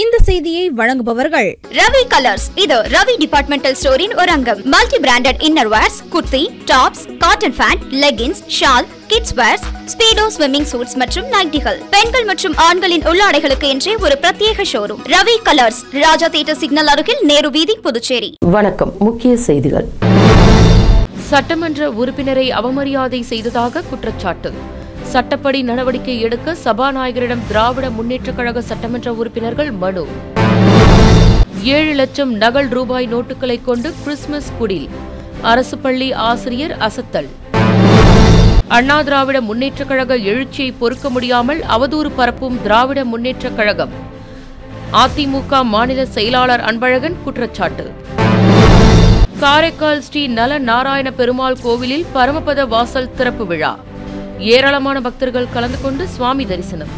இந்த செய்தியை வழங்குபவர்கள் ரவி கலர்ஸ் இது ரவி டிபார்ட்மெண்டல் ஸ்டோரின் ஒரு அங்கம் multi branded inner wears kurti tops cotton pant leggings shawl kids wears Speedo swimming suits மற்றும் நைட்டிகள் பெண்கள் மற்றும் ஆண்களின் உள்ளாடைகளுக்கு என்றே ஒரு பிரத்யேக showroom Ravi colours Raja theatre signal அருகில் நேரு வீதி புதுச்சேரி வணக்கம் முக்கிய செய்திகள் சட்டமன்ற உறுப்பினரை அவமரியாதை செய்ததாக குற்றச்சாட்டு சட்டப்படி நடவடிக்கை எடுக்க சபாநாயகரிடம் திராவிட முன்னேற்றக் கழக சட்டமன்ற உறுப்பினர்கள் மனு ஏழு லட்சம் நகல் ரூபாய் நோட்டுகளை கொண்டு கிறிஸ்துமஸ் குடில் அரசு பள்ளி ஆசிரியர் அசத்தல் அண்ணா திராவிட முன்னேற்றக் கழக எழுச்சியை பொறுக்க முடியாமல் அவதூறு பரப்பும் திராவிட முன்னேற்றக் கழகம் அதிமுக மாநில செயலாளர் அன்பழகன் குற்றச்சாட்டு காரைக்கால் ஸ்ரீ நல நாராயண பெருமாள் கோவிலில் பரமபத வாசல் திறப்பு விழா ஏராளமான பக்தர்கள் கலந்து கொண்டு சுவாமி தரிசனம்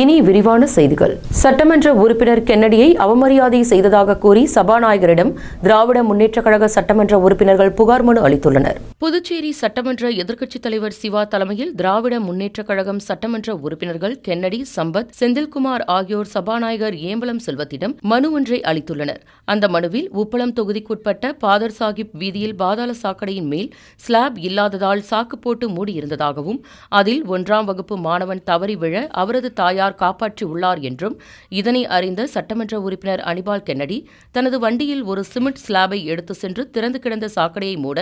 இனி விரிவான செய்திகள் சட்டமன்ற உறுப்பினர் கென்னடியை அவமரியாதை செய்ததாக கூறி சபாநாயகரிடம் திராவிட முன்னேற்ற கழக சட்டமன்ற உறுப்பினர்கள் புகார் மனு அளித்துள்ளனர் புதுச்சேரி சட்டமன்ற எதிர்க்கட்சித் தலைவர் சிவா தலைமையில் திராவிட முன்னேற்ற கழகம் சட்டமன்ற உறுப்பினர்கள் கென்னடி சம்பத் செந்தில்குமார் ஆகியோர் சபாநாயகர் ஏம்பலம் செல்வத்திடம் மனு ஒன்றை அளித்துள்ளனர் அந்த மனுவில் உப்பளம் தொகுதிக்குட்பட்ட பாதர் சாஹிப் வீதியில் பாதாள சாக்கடையின் மேல் ஸ்லாப் இல்லாததால் சாக்கு போட்டு மூடியிருந்ததாகவும் அதில் ஒன்றாம் வகுப்பு மாணவன் தவறி விழ அவரது தாய் தாயார் காப்பாற்றி உள்ளார் என்றும் இதனை அறிந்த சட்டமன்ற உறுப்பினர் அனிபால் கென்னடி தனது வண்டியில் ஒரு சிமெண்ட் ஸ்லாபை எடுத்து சென்று திறந்து கிடந்த சாக்கடையை மூட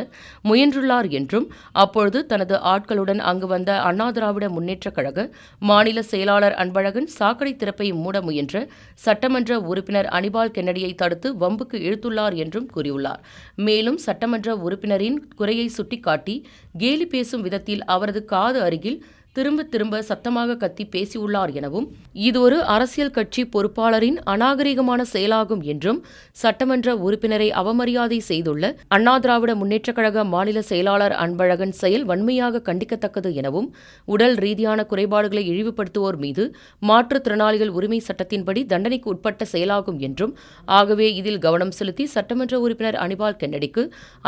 முயன்றுள்ளார் என்றும் அப்பொழுது தனது ஆட்களுடன் அங்கு வந்த அண்ணா திராவிட முன்னேற்றக் கழக மாநில செயலாளர் அன்பழகன் சாக்கடை திறப்பை மூட முயன்ற சட்டமன்ற உறுப்பினர் அனிபால் கென்னடியை தடுத்து வம்புக்கு இழுத்துள்ளார் என்றும் கூறியுள்ளார் மேலும் சட்டமன்ற உறுப்பினரின் குறையை சுட்டிக்காட்டி கேலி பேசும் விதத்தில் அவரது காது அருகில் திரும்ப திரும்ப சத்தமாக கத்தி பேசியுள்ளார் எனவும் இது ஒரு அரசியல் கட்சி பொறுப்பாளரின் அநாகரிகமான செயலாகும் என்றும் சட்டமன்ற உறுப்பினரை அவமரியாதை செய்துள்ள அண்ணா திராவிட முன்னேற்றக் கழக மாநில செயலாளர் அன்பழகன் செயல் வன்மையாக கண்டிக்கத்தக்கது எனவும் உடல் ரீதியான குறைபாடுகளை இழிவுபடுத்துவோர் மீது மாற்றுத்திறனாளிகள் உரிமை சட்டத்தின்படி தண்டனைக்கு உட்பட்ட செயலாகும் என்றும் ஆகவே இதில் கவனம் செலுத்தி சட்டமன்ற உறுப்பினர் அனிபால் கென்னடிக்கு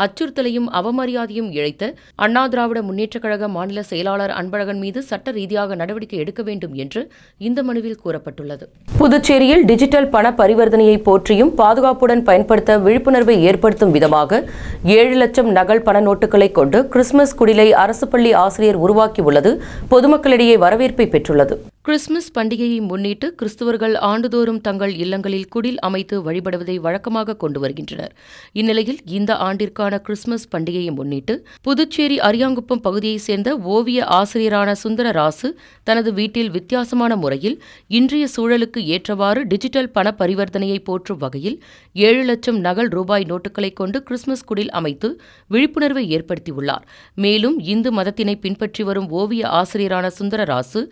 அச்சுறுத்தலையும் அவமரியாதையும் இழைத்த அண்ணா திராவிட முன்னேற்றக் கழக மாநில செயலாளர் அன்பழகன் மீது மீது சட்ட ரீதியாக நடவடிக்கை எடுக்க வேண்டும் என்று இந்த மனுவில் கூறப்பட்டுள்ளது புதுச்சேரியில் டிஜிட்டல் பண பரிவர்த்தனையை போற்றியும் பாதுகாப்புடன் பயன்படுத்த விழிப்புணர்வை ஏற்படுத்தும் விதமாக ஏழு லட்சம் நகல் பண நோட்டுகளை கொண்டு கிறிஸ்துமஸ் குடிலை அரசு பள்ளி ஆசிரியர் உருவாக்கியுள்ளது பொதுமக்களிடையே வரவேற்பை பெற்றுள்ளது கிறிஸ்துமஸ் பண்டிகையை முன்னிட்டு கிறிஸ்துவர்கள் ஆண்டுதோறும் தங்கள் இல்லங்களில் குடில் அமைத்து வழிபடுவதை வழக்கமாக கொண்டு வருகின்றனர் இந்நிலையில் இந்த ஆண்டிற்கான கிறிஸ்துமஸ் பண்டிகையை முன்னிட்டு புதுச்சேரி அரியாங்குப்பம் பகுதியைச் சேர்ந்த ஓவிய ஆசிரியரான சுந்தர ராசு தனது வீட்டில் வித்தியாசமான முறையில் இன்றைய சூழலுக்கு ஏற்றவாறு டிஜிட்டல் பண பரிவர்த்தனையை போற்றும் வகையில் ஏழு லட்சம் நகல் ரூபாய் நோட்டுகளை கொண்டு கிறிஸ்துமஸ் குடில் அமைத்து விழிப்புணர்வை ஏற்படுத்தியுள்ளார் மேலும் இந்து மதத்தினை பின்பற்றி வரும் ஓவிய ஆசிரியரான சுந்தர ராசு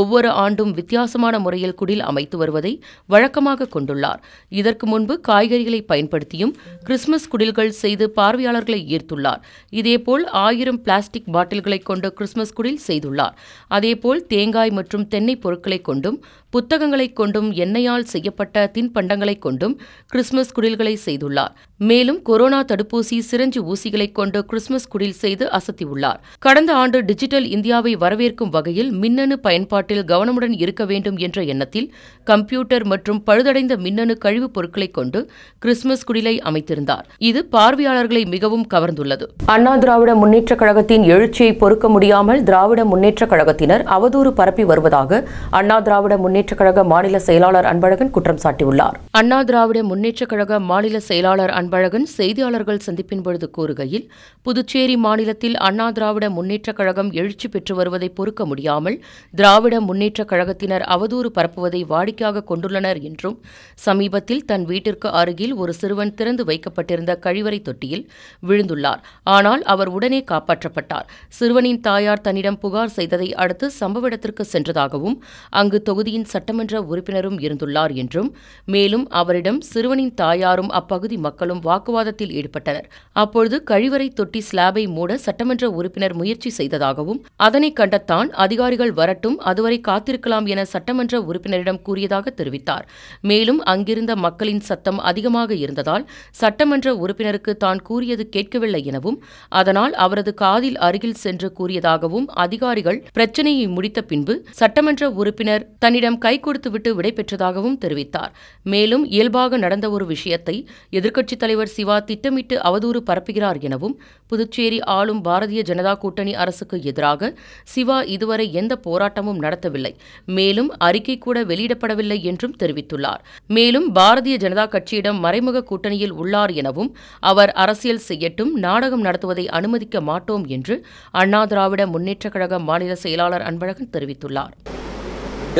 ஒவ்வொரு ஆண்டும் வித்தியாசமான முறையில் குடில் அமைத்து வருவதை வழக்கமாக கொண்டுள்ளார் இதற்கு முன்பு காய்கறிகளை பயன்படுத்தியும் கிறிஸ்துமஸ் குடில்கள் செய்து பார்வையாளர்களை ஈர்த்துள்ளார் இதேபோல் ஆயிரம் பிளாஸ்டிக் பாட்டில்களை கொண்டு கிறிஸ்துமஸ் குடில் செய்துள்ளார் அதேபோல் தேங்காய் மற்றும் தென்னை பொருட்களை கொண்டும் புத்தகங்களை கொண்டும் எண்ணெயால் செய்யப்பட்ட தின்பண்டங்களை கொண்டும் கிறிஸ்துமஸ் குடில்களை செய்துள்ளார் மேலும் கொரோனா தடுப்பூசி சிரஞ்சு ஊசிகளை கொண்டு கிறிஸ்துமஸ் குடில் செய்து அசத்தியுள்ளார் கடந்த ஆண்டு டிஜிட்டல் இந்தியாவை வரவேற்கும் வகையில் மின்னணு பயன்பாட்டில் கவனம் கவனமுடன் இருக்க வேண்டும் என்ற எண்ணத்தில் கம்ப்யூட்டர் மற்றும் பழுதடைந்த மின்னணு கழிவுப் பொருட்களை கொண்டு கிறிஸ்துமஸ் குடிலை அமைத்திருந்தார் இது பார்வையாளர்களை மிகவும் கவர்ந்துள்ளது அண்ணா திராவிட முன்னேற்றக் கழகத்தின் எழுச்சியை பொறுக்க முடியாமல் திராவிட முன்னேற்றக் கழகத்தினர் அவதூறு பரப்பி வருவதாக அண்ணா திராவிட முன்னேற்றக் கழக மாநில செயலாளர் அன்பழகன் குற்றம் சாட்டியுள்ளார் அண்ணா திராவிட முன்னேற்றக் கழக மாநில செயலாளர் அன்பழகன் செய்தியாளர்கள் சந்திப்பின் பொழுது கூறுகையில் புதுச்சேரி மாநிலத்தில் அண்ணா திராவிட முன்னேற்றக் கழகம் எழுச்சி பெற்று வருவதை பொறுக்க முடியாமல் திராவிட முன்னேற்ற முன்னேற்ற கழகத்தினர் அவதூறு பரப்புவதை வாடிக்கையாக கொண்டுள்ளனர் என்றும் சமீபத்தில் தன் வீட்டிற்கு அருகில் ஒரு சிறுவன் திறந்து வைக்கப்பட்டிருந்த கழிவறை தொட்டியில் விழுந்துள்ளார் ஆனால் அவர் உடனே காப்பாற்றப்பட்டார் சிறுவனின் தாயார் தன்னிடம் புகார் செய்ததை அடுத்து சம்பவ இடத்திற்கு சென்றதாகவும் அங்கு தொகுதியின் சட்டமன்ற உறுப்பினரும் இருந்துள்ளார் என்றும் மேலும் அவரிடம் சிறுவனின் தாயாரும் அப்பகுதி மக்களும் வாக்குவாதத்தில் ஈடுபட்டனர் அப்பொழுது கழிவறை தொட்டி ஸ்லாபை மூட சட்டமன்ற உறுப்பினர் முயற்சி செய்ததாகவும் அதனை கண்டத்தான் அதிகாரிகள் வரட்டும் அதுவரை காத்து காத்திருக்கலாம் என சட்டமன்ற உறுப்பினரிடம் கூறியதாக தெரிவித்தார் மேலும் அங்கிருந்த மக்களின் சத்தம் அதிகமாக இருந்ததால் சட்டமன்ற உறுப்பினருக்கு தான் கூறியது கேட்கவில்லை எனவும் அதனால் அவரது காதில் அருகில் சென்று கூறியதாகவும் அதிகாரிகள் பிரச்சினையை முடித்த பின்பு சட்டமன்ற உறுப்பினர் தன்னிடம் கை கொடுத்துவிட்டு விடைபெற்றதாகவும் தெரிவித்தார் மேலும் இயல்பாக நடந்த ஒரு விஷயத்தை எதிர்க்கட்சித் தலைவர் சிவா திட்டமிட்டு அவதூறு பரப்புகிறார் எனவும் புதுச்சேரி ஆளும் பாரதிய ஜனதா கூட்டணி அரசுக்கு எதிராக சிவா இதுவரை எந்த போராட்டமும் நடத்தவில்லை இல்லை மேலும் அறிக்கை கூட வெளியிடப்படவில்லை என்றும் தெரிவித்துள்ளார் மேலும் பாரதிய ஜனதா கட்சியிடம் மறைமுக கூட்டணியில் உள்ளார் எனவும் அவர் அரசியல் செய்யட்டும் நாடகம் நடத்துவதை அனுமதிக்க மாட்டோம் என்று அண்ணா திராவிட முன்னேற்றக் கழக மாநில செயலாளர் அன்பழகன் தெரிவித்துள்ளார்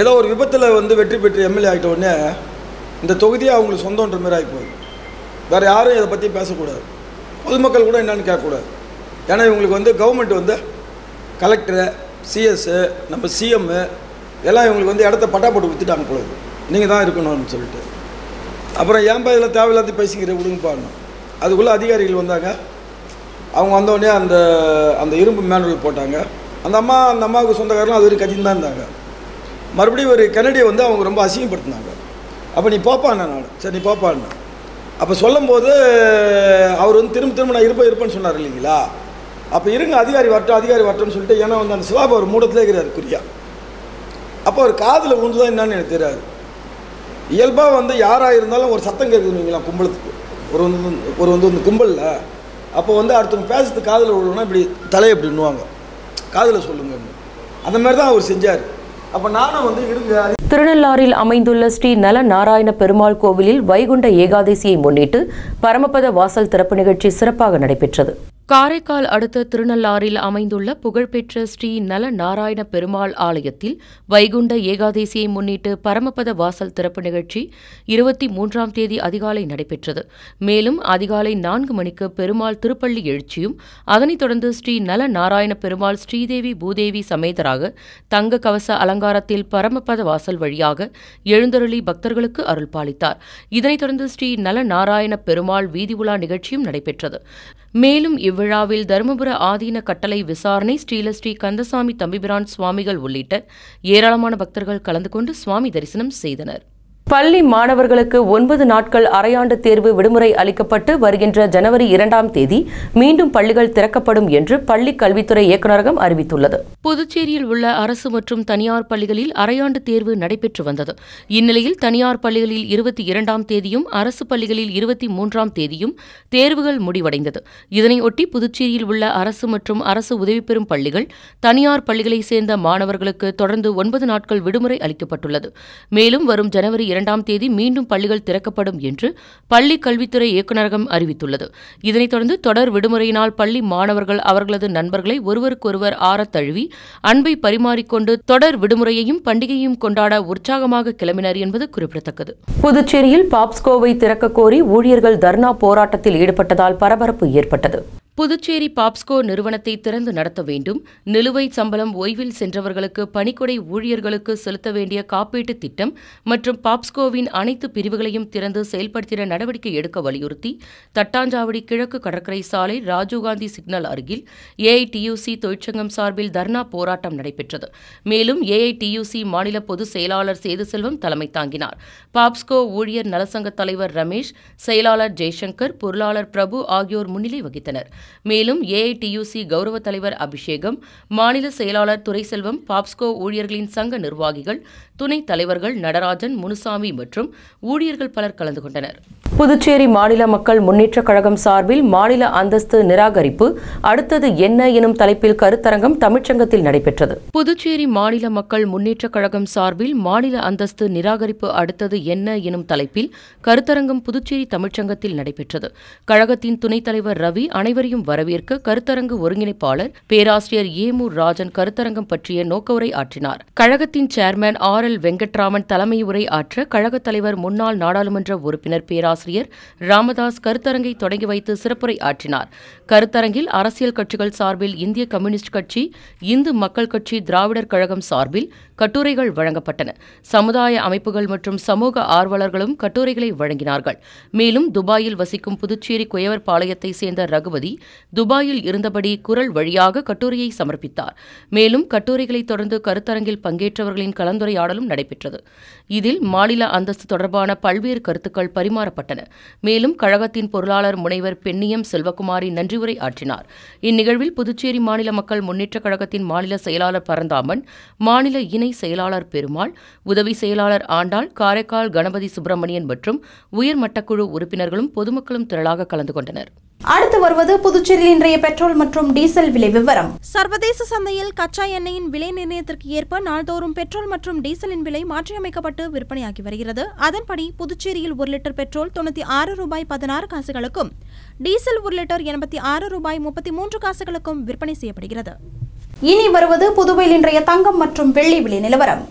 ஏதோ ஒரு விபத்தில் வந்து வெற்றி பெற்று எம்எல்ஏ ஆகிட்ட உடனே இந்த தொகுதியை அவங்களுக்கு சொந்தன்ற மாதிரி போகுது வேறு யாரும் இதை பற்றி பேசக்கூடாது பொதுமக்கள் கூட என்னென்னு கேட்கக்கூடாது ஏன்னா இவங்களுக்கு வந்து கவர்மெண்ட் வந்து கலெக்டரு சிஎஸ்ஸு நம்ம சிஎம்மு எல்லாம் இவங்களுக்கு வந்து இடத்த பட்டா போட்டு விற்றுட்டாங்க போல நீங்கள் தான் இருக்கணும்னு சொல்லிட்டு அப்புறம் ஏன் இதில் தேவையில்லாத பேசிக்கிற விடுங்கப்பான்னு அதுக்குள்ளே அதிகாரிகள் வந்தாங்க அவங்க வந்தோடனே அந்த அந்த இரும்பு மேனுவல் போட்டாங்க அந்த அம்மா அந்த அம்மாவுக்கு சொந்தக்காரலாம் அது வரைக்கும் கத்தின்னு தான் இருந்தாங்க மறுபடியும் ஒரு கனடியை வந்து அவங்க ரொம்ப அசிங்கப்படுத்தினாங்க அப்போ நீ போப்பாண்ணா நான் சரி நீ போப்பான்னு அப்போ சொல்லும்போது அவர் வந்து திரும்ப திரும்ப நான் இருப்பேன் இருப்பேன்னு சொன்னார் இல்லைங்களா அப்போ இருங்க அதிகாரி வரட்டும் அதிகாரி வரட்டும்னு சொல்லிட்டு ஏன்னா வந்து அந்த சிவாபா ஒரு மூடத்திலே இருக்கிறார் குறியா அப்போ ஒரு காதில் விழுந்துதான் என்னன்னு எனக்கு தெரியாது இயல்பாக வந்து யாராக இருந்தாலும் ஒரு சத்தம் கேட்குதுங்களா கும்பலத்துக்கு ஒரு வந்து ஒரு வந்து இந்த கும்பலில் அப்போ வந்து அடுத்தவங்க பேசுறது காதில் விடணும்னா இப்படி தலையை இப்படி இன்னுவாங்க காதில் சொல்லுங்க அந்த மாதிரி தான் அவர் செஞ்சார் அப்போ நானும் வந்து இருங்க திருநள்ளாறில் அமைந்துள்ள ஸ்ரீ நல நாராயண பெருமாள் கோவிலில் வைகுண்ட ஏகாதசியை முன்னிட்டு பரமபத வாசல் திறப்பு நிகழ்ச்சி சிறப்பாக நடைபெற்றது காரைக்கால் அடுத்த திருநள்ளாறில் அமைந்துள்ள புகழ்பெற்ற ஸ்ரீ நல நாராயண பெருமாள் ஆலயத்தில் வைகுண்ட ஏகாதேசியை முன்னிட்டு பரமபத வாசல் திறப்பு நிகழ்ச்சி இருபத்தி மூன்றாம் தேதி அதிகாலை நடைபெற்றது மேலும் அதிகாலை நான்கு மணிக்கு பெருமாள் திருப்பள்ளி எழுச்சியும் அதனைத் தொடர்ந்து ஸ்ரீ நல நாராயண பெருமாள் ஸ்ரீதேவி பூதேவி சமேதராக தங்க கவச அலங்காரத்தில் பரமபத வாசல் வழியாக எழுந்தருளி பக்தர்களுக்கு அருள்பாலித்தார் இதனைத் தொடர்ந்து ஸ்ரீ நல நாராயண பெருமாள் வீதி உலா நிகழ்ச்சியும் நடைபெற்றது மேலும் இவ்விழாவில் தருமபுர ஆதீன கட்டளை விசாரணை ஸ்ரீலஸ்ரீ கந்தசாமி தம்பிபிரான் சுவாமிகள் உள்ளிட்ட ஏராளமான பக்தர்கள் கலந்து கொண்டு சுவாமி தரிசனம் செய்தனர் பள்ளி மாணவர்களுக்கு ஒன்பது நாட்கள் அரையாண்டு தேர்வு விடுமுறை அளிக்கப்பட்டு வருகின்ற ஜனவரி இரண்டாம் தேதி மீண்டும் பள்ளிகள் திறக்கப்படும் என்று பள்ளி கல்வித்துறை இயக்குநரகம் அறிவித்துள்ளது புதுச்சேரியில் உள்ள அரசு மற்றும் தனியார் பள்ளிகளில் அரையாண்டு தேர்வு நடைபெற்று வந்தது இந்நிலையில் தனியார் பள்ளிகளில் இருபத்தி இரண்டாம் தேதியும் அரசு பள்ளிகளில் இருபத்தி மூன்றாம் தேதியும் தேர்வுகள் முடிவடைந்தது இதனையொட்டி புதுச்சேரியில் உள்ள அரசு மற்றும் அரசு உதவி பெறும் பள்ளிகள் தனியார் பள்ளிகளைச் சேர்ந்த மாணவர்களுக்கு தொடர்ந்து ஒன்பது நாட்கள் விடுமுறை அளிக்கப்பட்டுள்ளது மேலும் வரும் ஜனவரி இரண்டாம் தேதி மீண்டும் பள்ளிகள் திறக்கப்படும் என்று பள்ளி கல்வித்துறை இயக்குநரகம் அறிவித்துள்ளது இதனைத் தொடர்ந்து தொடர் விடுமுறையினால் பள்ளி மாணவர்கள் அவர்களது நண்பர்களை ஒருவருக்கொருவர் ஆற தழுவி அன்பை பரிமாறிக்கொண்டு தொடர் விடுமுறையையும் பண்டிகையும் கொண்டாட உற்சாகமாக கிளம்பினர் என்பது குறிப்பிடத்தக்கது புதுச்சேரியில் பாப்ஸ்கோவை திறக்க கோரி ஊழியர்கள் தர்ணா போராட்டத்தில் ஈடுபட்டதால் பரபரப்பு ஏற்பட்டது புதுச்சேரி பாப்ஸ்கோ நிறுவனத்தை திறந்து நடத்த வேண்டும் நிலுவைச் சம்பளம் ஓய்வில் சென்றவர்களுக்கு பணிக்கொடை ஊழியர்களுக்கு செலுத்த வேண்டிய காப்பீட்டுத் திட்டம் மற்றும் பாப்ஸ்கோவின் அனைத்து பிரிவுகளையும் திறந்து செயல்படுத்திட நடவடிக்கை எடுக்க வலியுறுத்தி தட்டாஞ்சாவடி கிழக்கு கடற்கரை சாலை ராஜீவ்காந்தி சிக்னல் அருகில் ஏஐடியூசி தொழிற்சங்கம் சார்பில் தர்ணா போராட்டம் நடைபெற்றது மேலும் ஏஐடியுசி மாநில பொதுச் செயலாளர் சேது செல்வம் தலைமை தாங்கினார் பாப்ஸ்கோ ஊழியர் நலசங்க தலைவர் ரமேஷ் செயலாளர் ஜெய்சங்கர் பொருளாளர் பிரபு ஆகியோர் முன்னிலை வகித்தனர் மேலும் ஏஐடியுசி கௌரவ தலைவர் அபிஷேகம் மாநில செயலாளர் துரைசெல்வம் பாப்ஸ்கோ ஊழியர்களின் சங்க நிர்வாகிகள் துணைத் தலைவர்கள் நடராஜன் முனுசாமி மற்றும் ஊழியர்கள் பலர் கலந்து கொண்டனர் புதுச்சேரி மாநில மக்கள் முன்னேற்றக் கழகம் சார்பில் மாநில அந்தஸ்து நிராகரிப்பு அடுத்தது என்ன எனும் தலைப்பில் கருத்தரங்கம் தமிழ்ச்சங்கத்தில் நடைபெற்றது புதுச்சேரி மாநில மக்கள் முன்னேற்றக் கழகம் சார்பில் மாநில அந்தஸ்து நிராகரிப்பு அடுத்தது என்ன எனும் தலைப்பில் கருத்தரங்கம் புதுச்சேரி தமிழ்ச்சங்கத்தில் நடைபெற்றது கழகத்தின் துணைத் தலைவர் ரவி அனைவரையும் அனைவரையும் வரவேற்க கருத்தரங்கு ஒருங்கிணைப்பாளர் பேராசிரியர் ஏமூர் ராஜன் கருத்தரங்கம் பற்றிய நோக்கவுரை ஆற்றினார் கழகத்தின் சேர்மன் ஆர் எல் வெங்கட்ராமன் தலைமை உரை ஆற்ற கழக தலைவர் முன்னாள் நாடாளுமன்ற உறுப்பினர் பேராசிரியர் ராமதாஸ் கருத்தரங்கை தொடங்கி வைத்து சிறப்புரை ஆற்றினார் கருத்தரங்கில் அரசியல் கட்சிகள் சார்பில் இந்திய கம்யூனிஸ்ட் கட்சி இந்து மக்கள் கட்சி திராவிடர் கழகம் சார்பில் கட்டுரைகள் வழங்கப்பட்டன சமுதாய அமைப்புகள் மற்றும் சமூக ஆர்வலர்களும் கட்டுரைகளை வழங்கினார்கள் மேலும் துபாயில் வசிக்கும் புதுச்சேரி குயவர் பாளையத்தை சேர்ந்த ரகுபதி துபாயில் இருந்தபடி குரல் வழியாக கட்டுரையை சமர்ப்பித்தார் மேலும் கட்டுரைகளை தொடர்ந்து கருத்தரங்கில் பங்கேற்றவர்களின் கலந்துரையாடலும் நடைபெற்றது இதில் மாநில அந்தஸ்து தொடர்பான பல்வேறு கருத்துக்கள் பரிமாறப்பட்டன மேலும் கழகத்தின் பொருளாளர் முனைவர் பெண்ணியம் செல்வகுமாரி நன்றியுரை ஆற்றினார் இந்நிகழ்வில் புதுச்சேரி மாநில மக்கள் முன்னேற்ற கழகத்தின் மாநில செயலாளர் பரந்தாமன் மாநில இணை செயலாளர் பெருமாள் உதவி செயலாளர் ஆண்டாள் காரைக்கால் கணபதி சுப்பிரமணியன் மற்றும் உயர்மட்டக்குழு உறுப்பினர்களும் பொதுமக்களும் திரளாக கலந்து கொண்டனர் அடுத்து வருவது புதுச்சேரியில் இன்றைய பெட்ரோல் மற்றும் டீசல் விலை விவரம் சர்வதேச சந்தையில் கச்சா எண்ணெயின் விலை நிர்ணயத்திற்கு ஏற்ப நாள்தோறும் பெட்ரோல் மற்றும் டீசலின் விலை மாற்றியமைக்கப்பட்டு விற்பனையாகி வருகிறது அதன்படி புதுச்சேரியில் ஒரு லிட்டர் பெட்ரோல் தொண்ணூத்தி ஆறு ரூபாய் பதினாறு காசுகளுக்கும் டீசல் ஒரு லிட்டர் எண்பத்தி ஆறு ரூபாய் முப்பத்தி மூன்று காசுகளுக்கும் விற்பனை செய்யப்படுகிறது இனி வருவது புதுவையில் இன்றைய தங்கம் மற்றும் வெள்ளி விலை நிலவரம்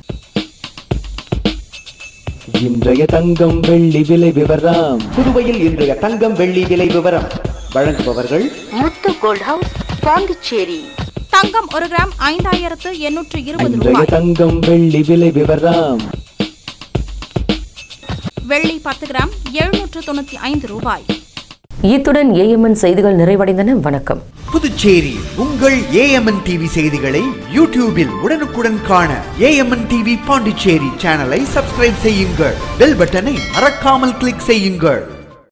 இன்றைய தங்கம் வெள்ளி விலை விவரம் புதுவையில் இன்றைய தங்கம் வெள்ளி விலை விவரம் வழங்குபவர்கள் முத்து கோல்ட் ஹவுஸ் பாண்டிச்சேரி தங்கம் ஒரு கிராம் ஐந்தாயிரத்து எண்ணூற்று இருபது தங்கம் வெள்ளி விலை விவரம் வெள்ளி பத்து கிராம் எழுநூற்று தொண்ணூத்தி ஐந்து ரூபாய் இத்துடன் ஏஎம்என் செய்திகள் நிறைவடைந்தன வணக்கம் புதுச்சேரி உங்கள் ஏஎம்என் டிவி செய்திகளை யூடியூபில் உடனுக்குடன் காண ஏஎம்என் டிவி பாண்டிச்சேரி சேனலை சப்ஸ்கிரைப் செய்யுங்கள் பெல் பட்டனை மறக்காமல் கிளிக் செய்யுங்கள்